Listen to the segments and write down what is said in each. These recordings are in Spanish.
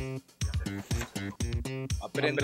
Mm-hmm. en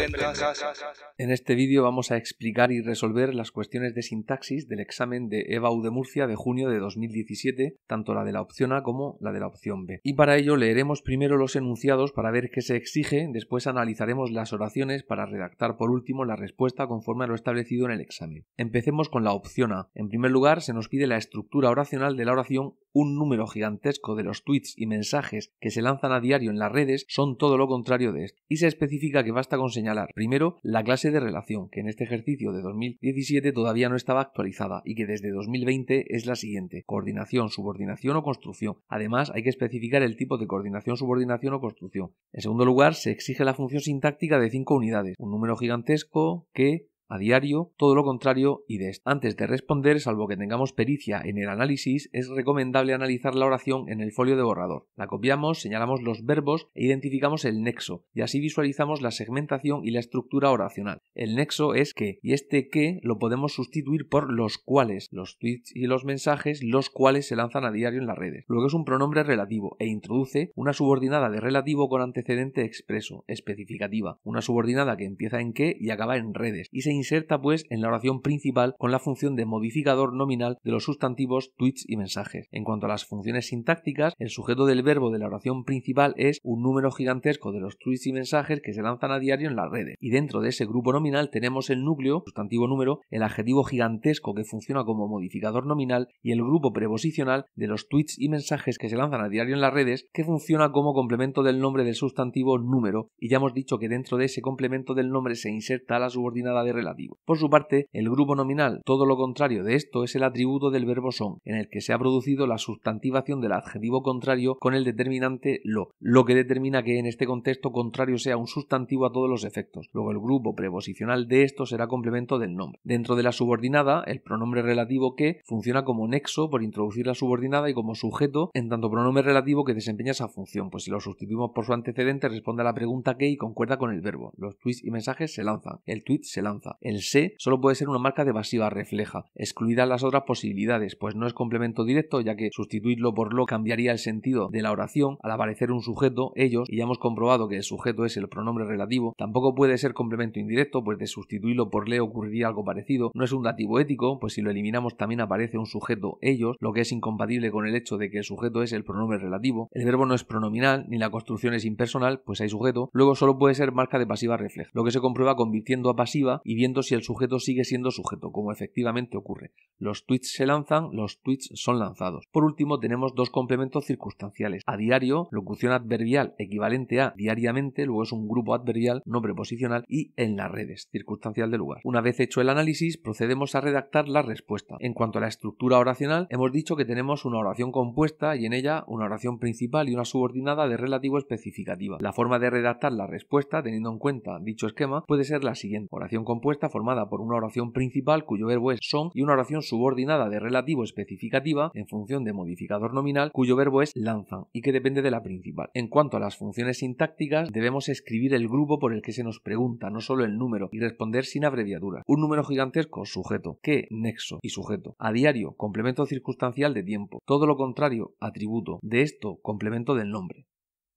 En este vídeo vamos a explicar y resolver las cuestiones de sintaxis del examen de EBAU de Murcia de junio de 2017, tanto la de la opción A como la de la opción B. Y para ello leeremos primero los enunciados para ver qué se exige, después analizaremos las oraciones para redactar por último la respuesta conforme a lo establecido en el examen. Empecemos con la opción A. En primer lugar, se nos pide la estructura oracional de la oración un número gigantesco de los tweets y mensajes que se lanzan a diario en las redes son todo lo contrario de y se especifica que basta con señalar, primero, la clase de relación, que en este ejercicio de 2017 todavía no estaba actualizada y que desde 2020 es la siguiente, coordinación, subordinación o construcción. Además, hay que especificar el tipo de coordinación, subordinación o construcción. En segundo lugar, se exige la función sintáctica de 5 unidades, un número gigantesco que a diario, todo lo contrario y de antes de responder, salvo que tengamos pericia en el análisis, es recomendable analizar la oración en el folio de borrador. La copiamos, señalamos los verbos e identificamos el nexo, y así visualizamos la segmentación y la estructura oracional. El nexo es que, y este que lo podemos sustituir por los cuales, los tweets y los mensajes, los cuales se lanzan a diario en las redes. Luego es un pronombre relativo e introduce una subordinada de relativo con antecedente expreso, especificativa, una subordinada que empieza en que y acaba en redes, y se inserta pues en la oración principal con la función de modificador nominal de los sustantivos, tweets y mensajes. En cuanto a las funciones sintácticas, el sujeto del verbo de la oración principal es un número gigantesco de los tweets y mensajes que se lanzan a diario en las redes. Y dentro de ese grupo nominal tenemos el núcleo, sustantivo número, el adjetivo gigantesco que funciona como modificador nominal y el grupo preposicional de los tweets y mensajes que se lanzan a diario en las redes que funciona como complemento del nombre del sustantivo número. Y ya hemos dicho que dentro de ese complemento del nombre se inserta la subordinada de por su parte, el grupo nominal, todo lo contrario de esto, es el atributo del verbo son, en el que se ha producido la sustantivación del adjetivo contrario con el determinante lo, lo que determina que en este contexto contrario sea un sustantivo a todos los efectos. Luego el grupo preposicional de esto será complemento del nombre. Dentro de la subordinada, el pronombre relativo que funciona como nexo por introducir la subordinada y como sujeto en tanto pronombre relativo que desempeña esa función, pues si lo sustituimos por su antecedente responde a la pregunta que y concuerda con el verbo. Los tweets y mensajes se lanzan, el tweet se lanza. El se solo puede ser una marca de pasiva refleja, excluidas las otras posibilidades, pues no es complemento directo, ya que sustituirlo por lo cambiaría el sentido de la oración al aparecer un sujeto, ellos, y ya hemos comprobado que el sujeto es el pronombre relativo, tampoco puede ser complemento indirecto, pues de sustituirlo por le ocurriría algo parecido, no es un dativo ético, pues si lo eliminamos también aparece un sujeto, ellos, lo que es incompatible con el hecho de que el sujeto es el pronombre relativo, el verbo no es pronominal, ni la construcción es impersonal, pues hay sujeto, luego solo puede ser marca de pasiva refleja, lo que se comprueba convirtiendo a pasiva y bien si el sujeto sigue siendo sujeto, como efectivamente ocurre. Los tweets se lanzan, los tweets son lanzados. Por último, tenemos dos complementos circunstanciales. A diario, locución adverbial equivalente a diariamente, luego es un grupo adverbial, nombre posicional, y en las redes, circunstancial de lugar. Una vez hecho el análisis, procedemos a redactar la respuesta. En cuanto a la estructura oracional, hemos dicho que tenemos una oración compuesta y en ella una oración principal y una subordinada de relativo especificativa. La forma de redactar la respuesta, teniendo en cuenta dicho esquema, puede ser la siguiente. Oración compuesta está formada por una oración principal cuyo verbo es son y una oración subordinada de relativo especificativa en función de modificador nominal cuyo verbo es lanzan y que depende de la principal. En cuanto a las funciones sintácticas, debemos escribir el grupo por el que se nos pregunta, no solo el número, y responder sin abreviatura. Un número gigantesco, sujeto. que, Nexo y sujeto. A diario, complemento circunstancial de tiempo. Todo lo contrario, atributo. De esto, complemento del nombre.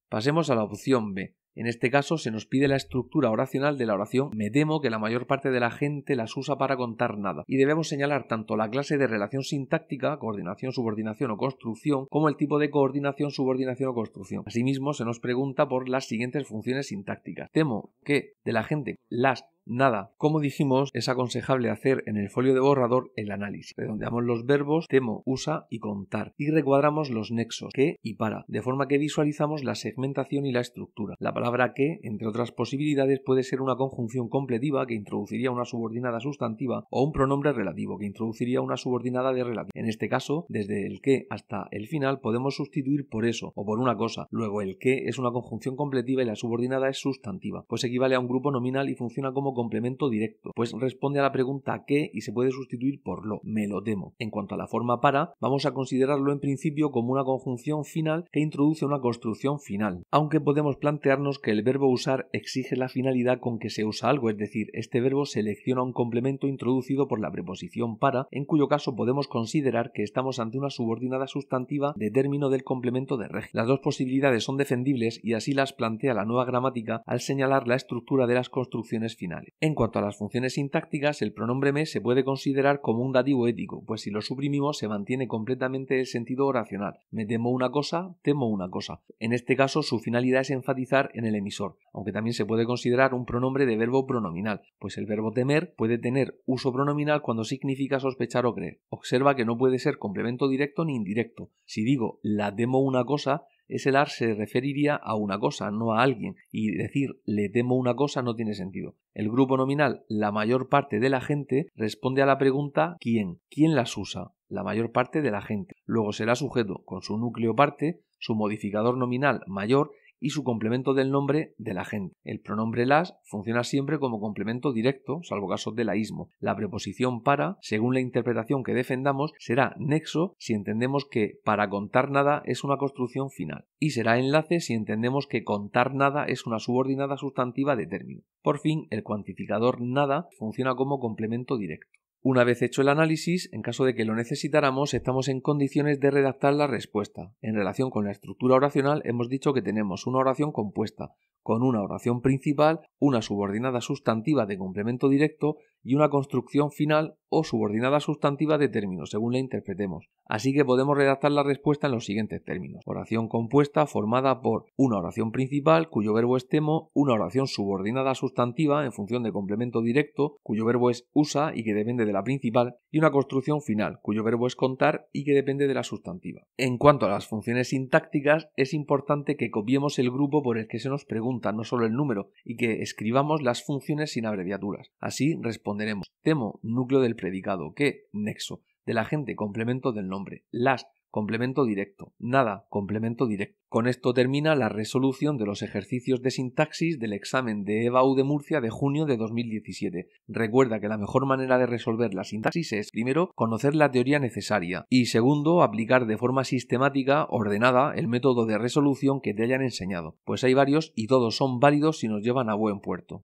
Pasemos a la opción B. En este caso se nos pide la estructura oracional de la oración. Me temo que la mayor parte de la gente las usa para contar nada. Y debemos señalar tanto la clase de relación sintáctica, coordinación, subordinación o construcción, como el tipo de coordinación, subordinación o construcción. Asimismo, se nos pregunta por las siguientes funciones sintácticas. Temo que de la gente las nada. Como dijimos, es aconsejable hacer en el folio de borrador el análisis. Redondeamos los verbos temo, usa y contar y recuadramos los nexos que y para, de forma que visualizamos la segmentación y la estructura. La palabra que, entre otras posibilidades, puede ser una conjunción completiva que introduciría una subordinada sustantiva o un pronombre relativo que introduciría una subordinada de relativo. En este caso, desde el que hasta el final podemos sustituir por eso o por una cosa. Luego el que es una conjunción completiva y la subordinada es sustantiva, pues equivale a un grupo nominal y funciona como complemento directo, pues responde a la pregunta qué y se puede sustituir por lo, me lo temo. En cuanto a la forma para, vamos a considerarlo en principio como una conjunción final que introduce una construcción final, aunque podemos plantearnos que el verbo usar exige la finalidad con que se usa algo, es decir, este verbo selecciona un complemento introducido por la preposición para, en cuyo caso podemos considerar que estamos ante una subordinada sustantiva de término del complemento de régimen. Las dos posibilidades son defendibles y así las plantea la nueva gramática al señalar la estructura de las construcciones finales. En cuanto a las funciones sintácticas, el pronombre me se puede considerar como un dativo ético, pues si lo suprimimos se mantiene completamente el sentido oracional. Me temo una cosa, temo una cosa. En este caso, su finalidad es enfatizar en el emisor, aunque también se puede considerar un pronombre de verbo pronominal, pues el verbo temer puede tener uso pronominal cuando significa sospechar o creer. Observa que no puede ser complemento directo ni indirecto. Si digo la temo una cosa, ese lar se referiría a una cosa, no a alguien, y decir le temo una cosa no tiene sentido. El grupo nominal, la mayor parte de la gente, responde a la pregunta ¿quién? ¿Quién las usa? La mayor parte de la gente. Luego será sujeto con su núcleo parte, su modificador nominal mayor y su complemento del nombre de la gente. El pronombre las funciona siempre como complemento directo, salvo casos de laísmo. La preposición para, según la interpretación que defendamos, será nexo si entendemos que para contar nada es una construcción final y será enlace si entendemos que contar nada es una subordinada sustantiva de término. Por fin, el cuantificador nada funciona como complemento directo. Una vez hecho el análisis, en caso de que lo necesitáramos, estamos en condiciones de redactar la respuesta. En relación con la estructura oracional, hemos dicho que tenemos una oración compuesta, con una oración principal, una subordinada sustantiva de complemento directo y una construcción final o subordinada sustantiva de término, según la interpretemos. Así que podemos redactar la respuesta en los siguientes términos. Oración compuesta formada por una oración principal cuyo verbo es temo, una oración subordinada sustantiva en función de complemento directo cuyo verbo es usa y que depende de la principal y una construcción final cuyo verbo es contar y que depende de la sustantiva. En cuanto a las funciones sintácticas, es importante que copiemos el grupo por el que se nos pregunta no solo el número, y que escribamos las funciones sin abreviaturas. Así responderemos temo núcleo del predicado, que nexo, DE LA GENTE, complemento del nombre, las complemento directo. Nada, complemento directo. Con esto termina la resolución de los ejercicios de sintaxis del examen de EBAU de Murcia de junio de 2017. Recuerda que la mejor manera de resolver la sintaxis es, primero, conocer la teoría necesaria y, segundo, aplicar de forma sistemática, ordenada, el método de resolución que te hayan enseñado, pues hay varios y todos son válidos si nos llevan a buen puerto.